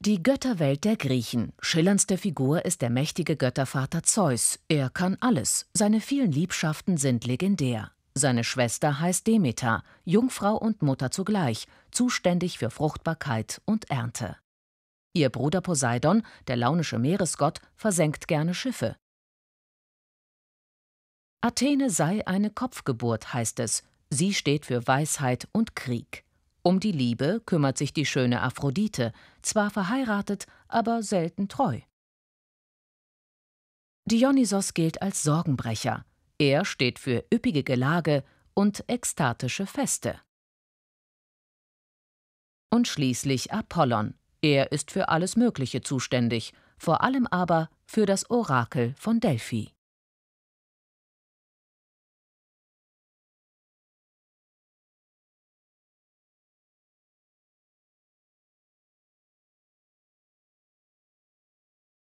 Die Götterwelt der Griechen. Schillerndste Figur ist der mächtige Göttervater Zeus. Er kann alles. Seine vielen Liebschaften sind legendär. Seine Schwester heißt Demeter, Jungfrau und Mutter zugleich, zuständig für Fruchtbarkeit und Ernte. Ihr Bruder Poseidon, der launische Meeresgott, versenkt gerne Schiffe. Athene sei eine Kopfgeburt, heißt es. Sie steht für Weisheit und Krieg. Um die Liebe kümmert sich die schöne Aphrodite, zwar verheiratet, aber selten treu. Dionysos gilt als Sorgenbrecher. Er steht für üppige Gelage und ekstatische Feste. Und schließlich Apollon. Er ist für alles Mögliche zuständig, vor allem aber für das Orakel von Delphi.